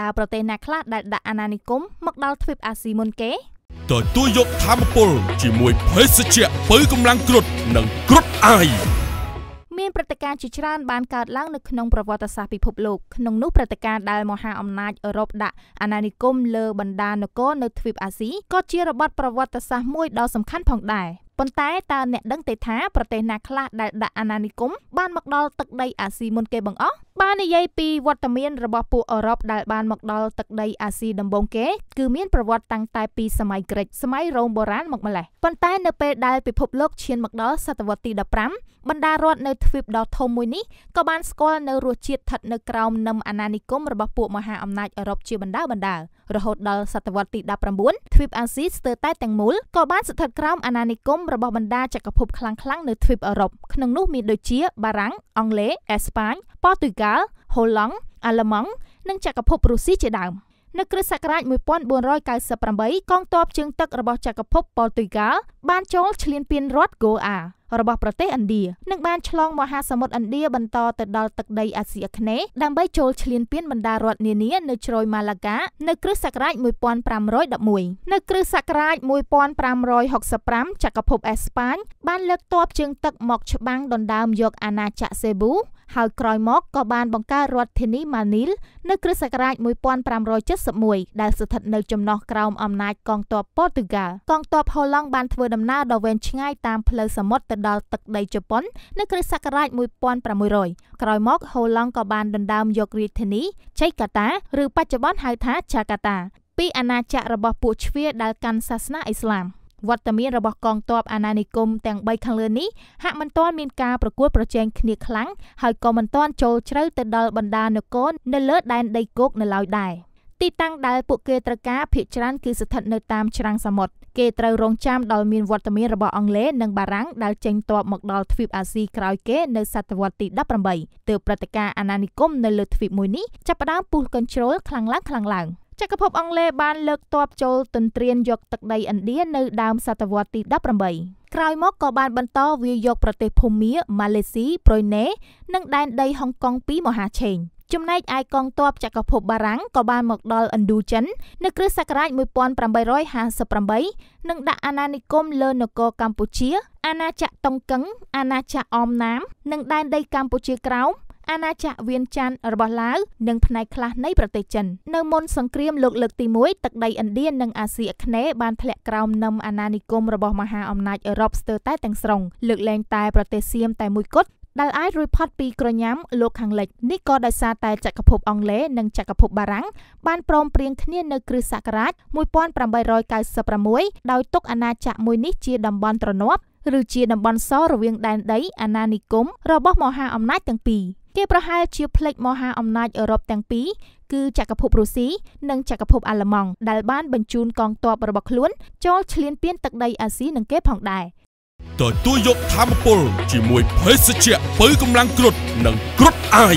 តើប្រទេសណាខ្លះដែលដាក់អាណានិគមមកដល់ទ្វីបអាស៊ីមុនគេទទួលយកធម្មពល ជាមួយភេសជ្ជៈពៅកម្លាំងគ្រុតនិងគ្រុតអាយមានព្រឹត្តិការណ៍ជាច្រើនបានកើតឡើង នៅក្នុងប្រវត្តិសាស្ត្រពិភពលោកក្នុងនោះព្រឹត្តិការណ៍ដែលមហាអំណាចអឺរ៉ុបដាក់អាណានិគមលើបណ្ដានគរនៅទ្វីបអាស៊ីក៏ជារបត់ប្រវត្តិសាស្ត្រមួយដ៏សំខាន់ផងដែរប៉ុន្តែតើអ្នកដឹងទេថាប្រទេសណាខ្លះដែលដាក់អាណានិគមបានមកដល់ទឹកដីអាស៊ីមុនគេបងអស់បាននិយាយពីវត្តមានរបស់ពួកអឺរ៉ុបដែលបាន មកដល់ទឹកដីអាស៊ីដំបូងគេ គឺមានប្រវត្តិតាំងតែពីសម័យក្រិចសម័យរ៉ូមបុរាណមកម្ល៉េះប៉ុន្តែនៅពេលដែលពិភពលោកឈានមកដល់សតវត្សទី15បណ្ដារដ្ឋនៅទ្វីបដ៏ធំមួយនេះក៏បានស្គាល់នៅរសជាតិស្ថិតនៅក្រោមនឹមអាណានិគមរបស់ពួកមហាអំណាចអឺរ៉ុបជាបណ្ដាបណ្ដារហូតដល់សតវត្សទី19ទ្វីបអាស៊ីស្ទើរតែទាំងមូលក៏បានស្ថិតក្រោមអាណានិគមរបស់បណ្ដាចក្រភពខ្លាំងៗនៅទ្វីបអឺរ៉ុបក្នុងនោះមានដូចជាបារាំងអង់គ្លេសអេស្ប៉ាញប៉ូទុយហ្គាដាល់ហូឡង់អាល្លឺម៉ង់និងចក្រភពរុស្ស៊ីជាដើមនៅគ្រិស្តសករាជ1498កងទ័ពជើងទឹករបស់ចក្រភពប៉ូទុយហ្គាល់បានចូលឈ្លានពានរដ្ឋហ្គោអារបស់ប្រទេសឥណ្ឌានិងបានឆ្លងមហាសមុទ្រឥណ្ឌាបន្តទៅដល់ទឹកដី អាស៊ីអាគ្នេយ៍ដើម្បីចូលឈ្លានពានបណ្ដារដ្ឋនានានៅជ្រោយម៉ាឡាកានៅគ្រិស្តសករាជ1511នៅគ្រិស្តសករាជ1565ចក្រភពអេស្ប៉ាញបានលើកទ័ពជើងទឹកមកច្បាំងដណ្ដើមយកអាណាចក្រសេប៊ូហើយក្រោយមកក៏បានបង្កើតរដ្ឋធានីម៉ានីលនៅគ្រិស្តសករាជ1571ដែលស្ថិតនៅចំណោះក្រោមអំណាចកងទ័ពព័រទុយហ្គាល់កងទ័ពហូឡង់បានធ្វើដំណើរដ៏វែងឆ្ងាយតាមផ្លូវសមុទ្រទៅដល់ទឹកដីជប៉ុននៅគ្រិស្តសករាជ1600ក្រោយមកហូឡង់ក៏បាន ដណ្ដើមយករាជធានីចេកាតាឬបច្ចុប្បន្នហៅថាចាកាតា ពីអាណាចក្ររបស់ពួកជ្វាដែលកាន់សាសនាអ៊ីស្លាម។វត្តមានរបស់កងទ័ពអាណានិគមទាំង3ខាងលើនេះហាក់មិនទាន់មានការប្រកួតប្រជែងគ្នាខ្លាំងហើយក៏មិនទាន់ចូលជ្រៅទៅដល់បណ្ដានគរនៅលើដែនដីគោកនៅឡើយដែរទីតាំងដែលពួកគេត្រូវការភាគច្រើនគឺស្ថិតនៅតាមច្រាំងសមុទ្រគេត្រូវរងចាំដោយមានវត្តមានរបស់អង់គ្លេសនិងបារាំងដែលចេញទ័ពមកដល់ទ្វីបអាស៊ីក្រោយគេនៅសតវត្សទី18ទើបព្រឹត្តិការណ៍អាណានិគមនៅលើទ្វីបមួយនេះចាប់ផ្ដើមពុះកញ្ជ្រោលខ្លាំងឡើងៗចក្រភពអង់គ្លេសបានលើកទ័ពចូលទន្ទ្រានយកទឹកដីឥណ្ឌានៅដើមសតវត្សទី18ក្រោយមកក៏បានបន្តវាយកប្រទេសភូមាម៉ាឡេស៊ីប្រ៊ុយណេនិងដែនដីហុងកុងពីមហាឆេងចំណែកឯកងទ័ពចក្រភពបារាំងក៏បានមកដល់ឥណ្ឌូចិននៅគ្រិស្តសករាជ1858និងដាក់អាណានិគមលើនគរកម្ពុជា អាណាចក្រតុងកឹង អាណាចក្រអមណាម និងដែនដីកម្ពុជាក្រោមអាណាចក្រវៀនច័ន្ទរបស់ឡាវនិងផ្នែកខ្លះនៃប្រទេសចិននៅមុនសង្គ្រាមលោកលើកទី1ទឹកដីឥណ្ឌានិងអាស៊ីអាគ្នេយ៍បានធ្លាក់ក្រោមនឹមអាណានិគមរបស់មហាអំណាចអឺរ៉ុបស្ទើរតែទាំងស្រុងលើកលែងតែប្រទេសសៀមតែមួយគត់ដែលអាចរួចផុតពីក្រញាំលោកខាងលិចនេះក៏ដោយសារតែចក្រភពអង់គ្លេសនិងចក្រភពបារាំងបានព្រមព្រៀងគ្នានៅគ្រិស្តសករាជ1896ដោយទុកអាណាចក្រមួយនេះជាតំបន់ទ្រនាប់ឬជាតំបន់សរវាងដែនដីអាណានិគមរបស់មហាអំណាចទាំងពីរ។គេប្រហែលជាផ្លេចមហាអំណាចអឺរ៉ុបទាំងពីរគឺចក្រភពរុស្ស៊ីនិងចក្រភពអាល្លឺម៉ង់ដែលបានបញ្ជូនកងទ័ពរបស់ខ្លួនចូលឈ្លានពានទឹកដីអាស៊ីនឹងគេផងដែរទទួលយកធម្មពលជាមួយភេសជ្ជៈពៅកម្លាំងគ្រុតនិងគ្រុតអាយ